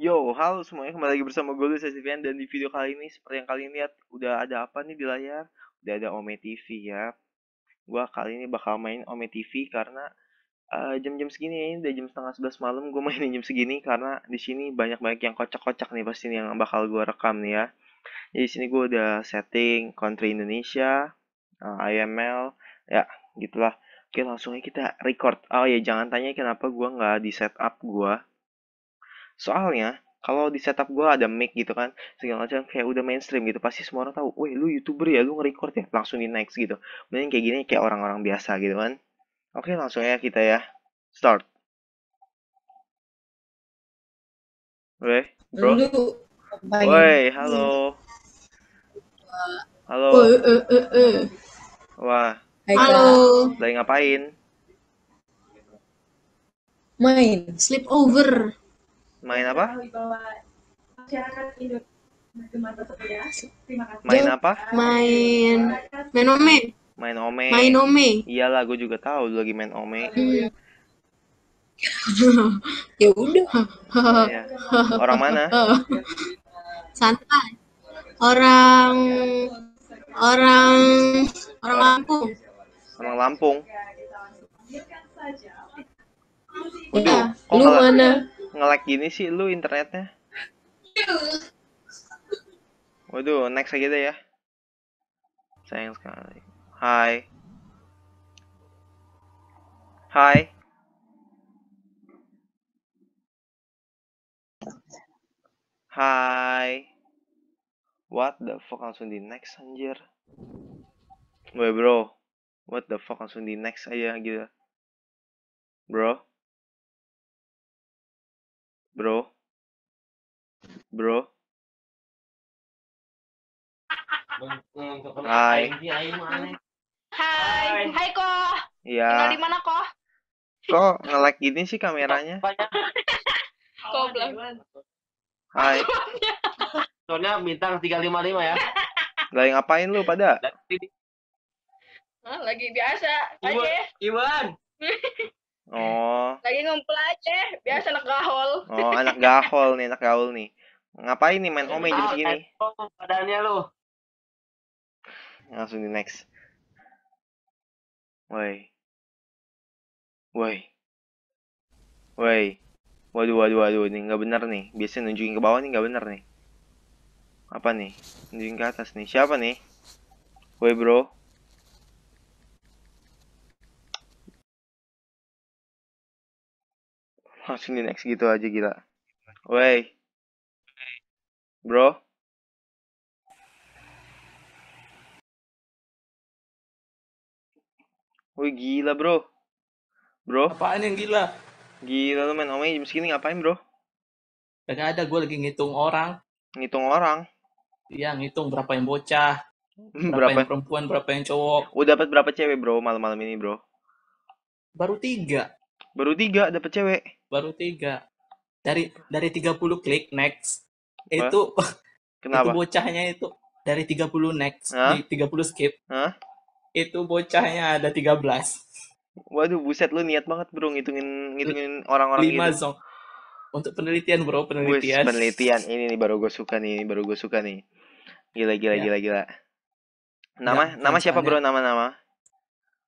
Yo, halo semuanya, kembali lagi bersama gue Luis Estivian dan di video kali ini seperti yang kalian lihat udah ada apa nih di layar? Udah ada Ome TV ya. Gua kali ini bakal main Ome TV karena eh, jam-jam uh, segini ya, ini udah jam setengah sebelas malam gue mainin jam segini karena di sini banyak banyak yang kocak-kocak nih pasti nih yang bakal gue rekam nih ya. Jadi sini gue udah setting country Indonesia, uh, eh, IML, ya gitulah. Oke langsung aja kita record. Oh ya jangan tanya kenapa gue nggak di setup gue Soalnya kalau di setup gue ada mic gitu kan segala macam kayak udah mainstream gitu pasti semua orang tahu, weh lu youtuber ya lu nge-record ya langsung di next gitu. Mending kayak gini kayak orang-orang biasa gitu kan. Oke langsung ya kita ya start. oke bro. Woi, iya. halo. Halo. Oh, eh, eh, eh, Wah. Halo. Lagi ngapain? Main sleepover. Main apa? Main ya? apa? Main main ome. Main ome. Main ome. Iyalah, gue juga tahu lagi main ome. Hmm. ya udah. Iya. Orang mana? Santai. Orang orang orang Lampung. Orang Lampung. Ya, udah, ya, lu mana? nge-lag gini sih lu internetnya? Iya. Waduh, next aja deh ya. Sayang sekali. Hai. Hai. Hai. What the fuck langsung di next anjir. Woi bro. What the fuck langsung di next aja gitu. Bro. Bro. Bro. Hai. Hai. Hai kok. Iya. di mana kok? Kok ngelek gini sih kameranya? Kok belum? Hai. Soalnya bintang 355 ya. Lagi ngapain lu pada? lagi biasa aja. Iwan. Oh. Lagi ngumpul aja, biasa anak gahol. Oh, anak gahol nih, anak gaul nih. Ngapain nih main ome jam segini? Padahalnya lu. Langsung di next. Woi. Woi. Woi. Waduh, waduh, waduh, ini nggak benar nih. Biasanya nunjukin ke bawah nih nggak benar nih. Apa nih? Nunjukin ke atas nih. Siapa nih? Woi, bro. langsung di next gitu aja gila wey bro Wih gila bro Bro Apaan yang gila? Gila lu main omongnya jam segini ngapain bro? Gak ada, gue lagi ngitung orang Ngitung orang? Iya ngitung berapa yang bocah hmm, Berapa, berapa yang perempuan, berapa yang cowok Udah dapet berapa cewek bro malam-malam ini bro? Baru tiga Baru tiga dapet cewek baru tiga dari dari puluh klik next Apa? itu Kenapa? itu bocahnya itu dari tiga puluh next tiga puluh skip Hah? itu bocahnya ada tiga belas waduh buset lu niat banget bro ngitungin ngitungin orang-orang lima gitu. zong untuk penelitian bro penelitian Wih, penelitian ini nih baru gue suka nih ini baru gue suka nih gila gila ya. gila gila nama ya, nama siapa bro nama nama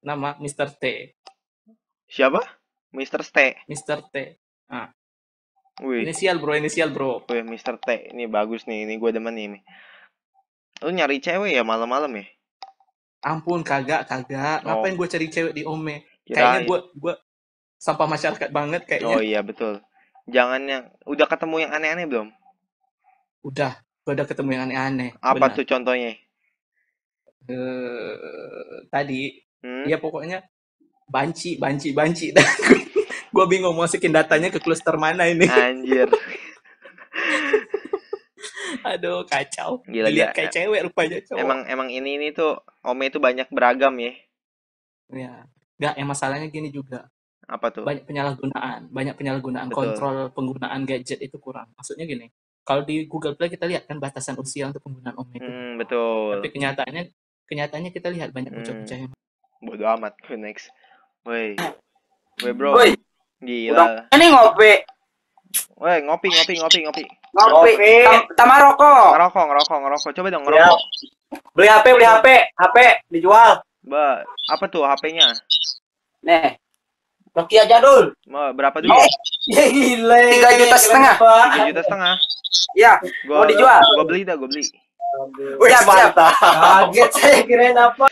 nama Mister T siapa Mr. T. Mr. T. Ah. Wih. Inisial bro, inisial bro. Wih, Mr. T. Ini bagus nih, ini gue demen ini. Lu nyari cewek ya malam-malam ya? Ampun, kagak, kagak. Oh. Ngapain gue cari cewek di Ome? Kayaknya gue gua sampah masyarakat banget kayaknya. Oh iya, betul. Jangan yang udah ketemu yang aneh-aneh belum? Udah, gue udah ketemu yang aneh-aneh. Apa benar. tuh contohnya? Eh tadi hmm? ya pokoknya banci, banci, banci. gue bingung masukin datanya ke cluster mana ini. Anjir. Aduh kacau. Gila, gila. gila. kayak ya. cewek rupanya. Cowok. Emang emang ini ini tuh Ome itu banyak beragam ya. Ya. nggak, yang masalahnya gini juga. Apa tuh? Banyak penyalahgunaan, banyak penyalahgunaan Betul. kontrol penggunaan gadget itu kurang. Maksudnya gini, kalau di Google Play kita lihat kan batasan usia untuk penggunaan Ome itu. Hmm, betul. Tapi kenyataannya kenyataannya kita lihat banyak bocah-bocah hmm. yang bodo amat next. Woi. Woi bro. Woi. Gila. Udah, ini ngopi. Woi, ngopi, ngopi, ngopi, ngopi. Ngopi. Tama rokok. Rokok, ngerokok, ngerokok. Coba dong ngerokok. Ya. Beli HP, beli HP, HP dijual. Ba, apa tuh HP-nya? Nih. Nokia jadul. Ba, berapa dulu? Ya eh. gila. 3 juta setengah. 3 juta setengah. Iya, mau dijual. Gua beli dah, gua beli. Udah siap. Kaget saya kirain apa?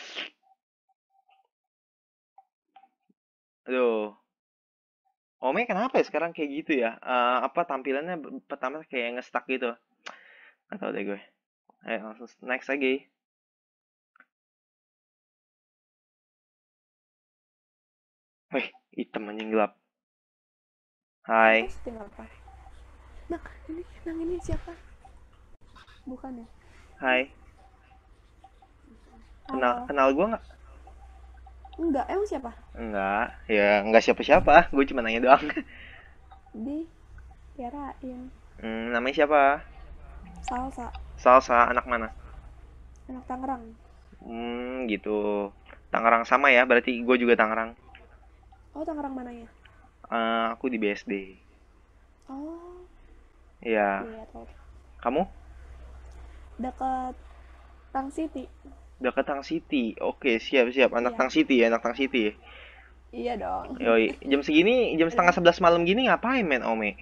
Omnya kenapa ya sekarang kayak gitu ya? Uh, apa tampilannya pertama kayak ngestak gitu? Atau deh gue. Ayo langsung next lagi. Wih, hitam anjing gelap. Hai. apa? Nah, ini, nah ini siapa? Bukan ya? Hai. Kenal, kenal gue nggak? Enggak, emang siapa? Enggak, ya enggak siapa-siapa. Gue cuma nanya doang. Di Tiarain. Hmm, namanya siapa? Salsa. Salsa, anak mana? Anak Tangerang. Hmm, gitu. Tangerang sama ya, berarti gue juga Tangerang. Oh, Tangerang mana ya? Uh, eh, aku di BSD. Oh. Iya. iya Kamu? Dekat Tang City dekat Tang City. Oke, siap-siap. Anak iya. Tang City ya, anak Tang City. Ya? Iya dong. Yoi, jam segini, jam setengah iya. sebelas malam gini ngapain main Ome?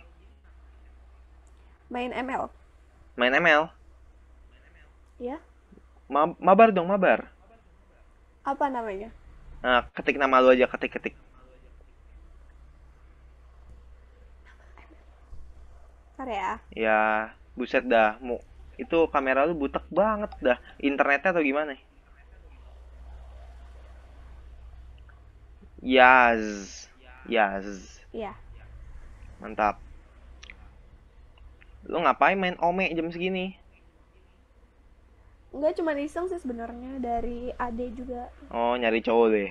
Main ML. Main ML? Iya. Ma mabar dong, mabar. Apa namanya? Nah, ketik nama lu aja, ketik-ketik. Ntar ya. Ya, buset dah. Mau itu kamera lu butek banget dah internetnya atau gimana Yaz Yaz iya mantap lu ngapain main ome jam segini Enggak cuma iseng sih sebenarnya dari Ade juga. Oh, nyari cowok deh.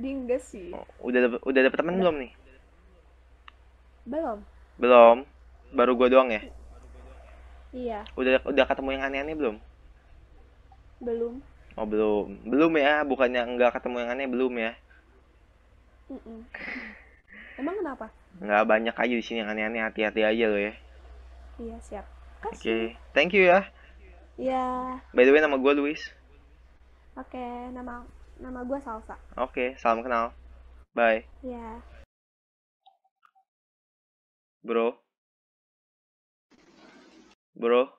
Dingga sih. Oh, udah dapet, udah dapet temen belum nih? Belum. Belum. Baru gua doang ya? Iya. Udah udah ketemu yang aneh-aneh belum? Belum. Oh belum, belum ya? Bukannya nggak ketemu yang aneh belum ya? Mm -mm. Emang kenapa? Nggak banyak aja di sini yang aneh-aneh, hati-hati aja lo ya. Iya siap. Oke, okay. thank you ya. Iya. By the way nama gue Luis. Oke, okay, nama nama gue Salsa. Oke, okay, salam kenal. Bye. Iya. Yeah. Bro bro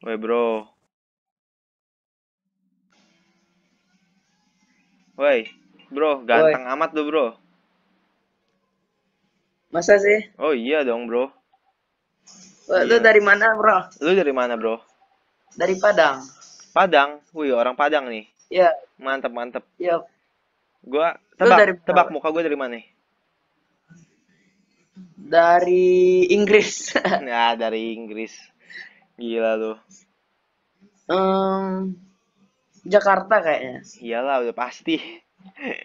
Woi bro Woi bro ganteng Woy. amat tuh bro Masa sih? Oh iya dong bro Woy, Lu iya. dari mana bro? Lu dari mana bro? Dari Padang Padang? woi orang Padang nih Iya Mantap, mantap. Iya Gua tebak, dari tebak muka gue dari mana nih? Dari Inggris. nah, dari Inggris. Gila tuh. Um, Jakarta kayaknya. Iyalah udah pasti.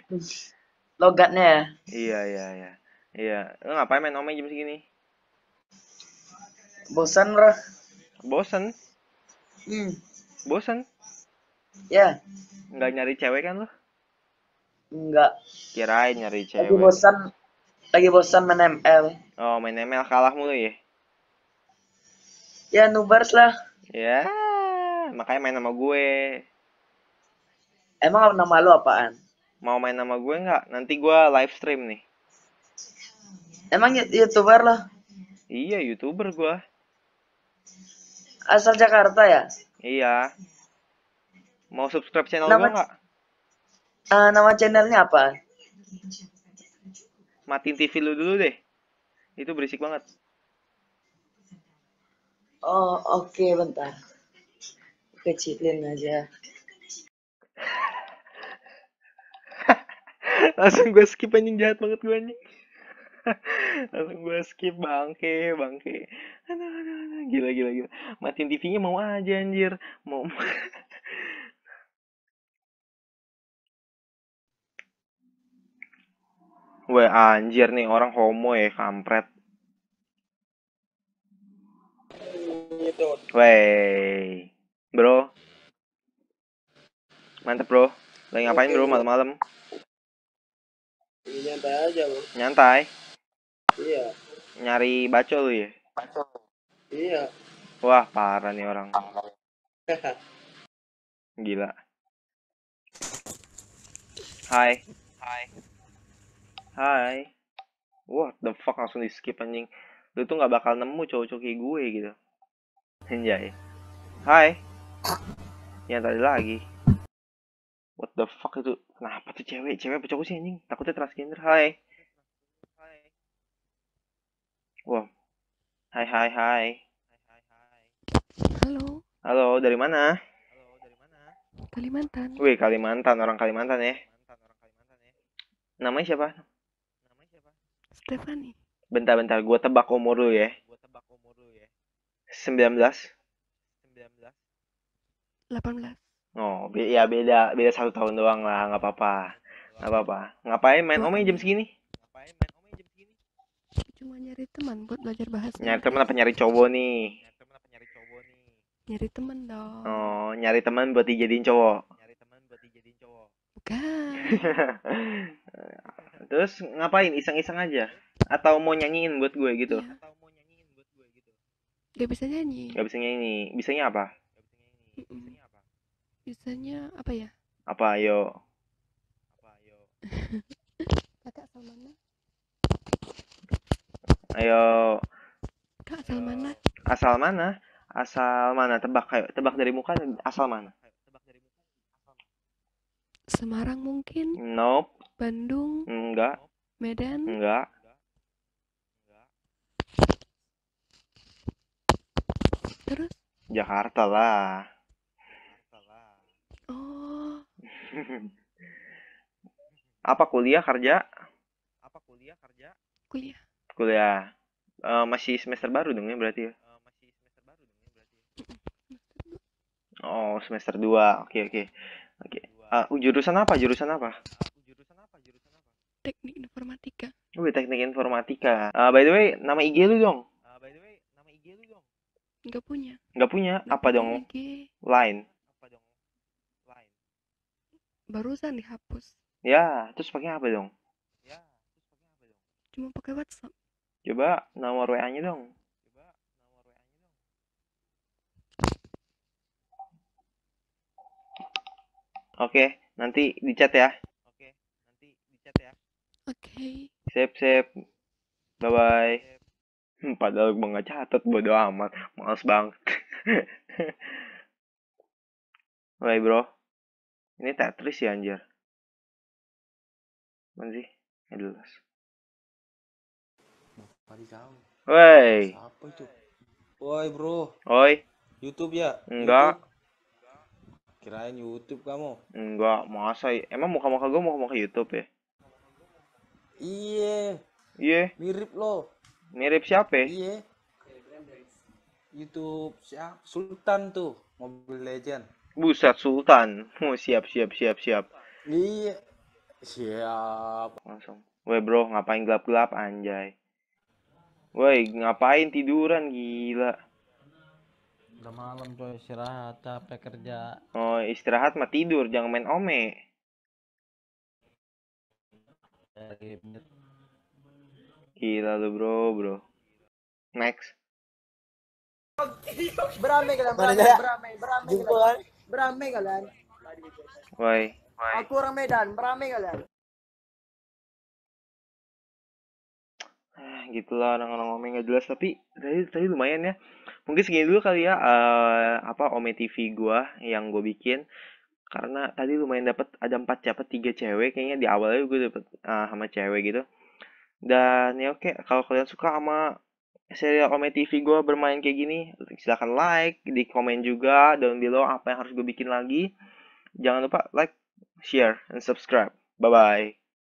Logatnya ya. Iya iya iya. Iya. Lu ngapain main omeng jam segini? Bosan, Bro. Bosan? Hmm. Bosan? Ya. Yeah. Nggak nyari cewek kan lu? Enggak. Kirain nyari cewek. Aku bosan lagi bosan main ML. Oh, main ML kalah mulu ya? Ya, nubers lah. Ya, makanya main nama gue. Emang nama lu apaan? Mau main nama gue nggak? Nanti gue live stream nih. Emang youtuber lah? Iya, youtuber gue. Asal Jakarta ya? Iya. Mau subscribe channel nama, gue nggak? Uh, nama channelnya apa? matiin TV lu dulu deh. Itu berisik banget. Oh, oke, okay, bentar. Kecilin aja. Langsung gue skip anjing jahat banget gue anjing. Langsung gue skip bangke, bangke. Aduh, aduh, aduh. Gila, gila, gila. Matiin TV-nya mau aja anjir. Mau Wah anjir nih orang homo ya kampret. Wey, bro, mantep bro. Lagi ngapain bro malam-malam? Nyantai aja bro. Nyantai. Iya. Nyari baco lu ya? Baco. Iya. Wah parah nih orang. Gila. Hai. Hai hai what the fuck langsung di skip anjing lu tuh gak bakal nemu cowok-cowok kayak gue gitu anjay hai yang tadi lagi what the fuck itu kenapa tuh cewek cewek apa cowok sih anjing takutnya transgender hai Wow. Hai hai hai. Halo. Halo, dari mana? Halo, dari mana? Kalimantan. Wih, Kalimantan, orang Kalimantan ya. Kalimantan, orang Kalimantan ya. Namanya siapa? Stefani. Bentar-bentar, gue tebak umur lu ya. Gue tebak umur lu ya. 19. 19. 18. Oh, ya beda beda satu tahun doang lah, nggak apa-apa. Nggak apa-apa. Ngapain main omeng jam segini? Ngapain main omeng jam segini? Cuma nyari teman buat belajar bahasa. Nyari teman apa nyari cowok nih? Nyari teman apa nyari cowok nih? Nyari teman dong. Oh, nyari teman buat dijadiin cowok. Nyari teman buat dijadiin cowok. Bukan. Terus ngapain? Iseng-iseng aja? Atau mau nyanyiin buat gue gitu? Iya. Gak bisa nyanyi. Gak bisa nyanyi. Bisanya apa? Bisanya apa ya? Apa ayo? Apa ayo? Kakak Salmana. Ayo. Kak asal mana? Asal mana? Asal mana? Tebak ayo, tebak dari muka asal mana? Semarang mungkin. Nope. Bandung? Enggak. Medan? Enggak. Terus? Jakarta lah. Oh. Apa kuliah kerja? Apa kuliah kerja? Kuliah. Kuliah. Uh, masih semester baru dong ya berarti ya? Eh, masih semester baru dong ya, berarti. Ya? Oh, semester dua Oke, okay, oke. Okay. Oke. Okay. Uh, eh, jurusan apa? Jurusan apa? teknik informatika Wih, teknik informatika uh, by the way nama IG lu dong uh, by the way nama IG lu dong nggak punya nggak punya Gak apa punya dong IG. line apa dong line barusan dihapus ya terus pakai apa dong ya terus pakai apa dong cuma pakai WhatsApp coba nomor WA nya dong Oke, nanti dicat ya. Oke. Okay. Sip, sip. Bye-bye. Hmm, padahal gue gak catat bodo amat. Males banget. Woi bro. Ini Tetris ya anjir. Mana sih? Ini jelas. Woi. Apa itu? Woi bro. Woi. YouTube ya? Enggak. Kirain YouTube kamu. Enggak, masa ya? emang muka-muka gue muka-muka YouTube ya? Iya. Iya. Mirip lo. Mirip siapa? Iya. YouTube siap Sultan tuh Mobile Legend. Buset Sultan. Oh, siap siap siap siap. Iya. Siap. Langsung. Weh bro, ngapain gelap-gelap anjay. Woi, ngapain tiduran gila. Udah malam coy, istirahat, capek kerja. Oh, istirahat mah tidur, jangan main ome. Gila lu bro, bro. Next. Berame kalian, berame, berame, berame, kalian. Kan? Berame kalian. Why? Why? Aku orang Medan, berame kalian. Eh, gitulah orang-orang Ome nggak jelas tapi tadi tadi lumayan ya mungkin segini dulu kali ya uh, apa Ome TV gua yang gue bikin karena tadi lumayan dapat ada empat siapa tiga cewek kayaknya di awalnya gue dapat uh, ah, sama cewek gitu dan ya oke kalau kalian suka sama serial Ome TV gue bermain kayak gini silahkan like di komen juga down below apa yang harus gue bikin lagi jangan lupa like share and subscribe bye bye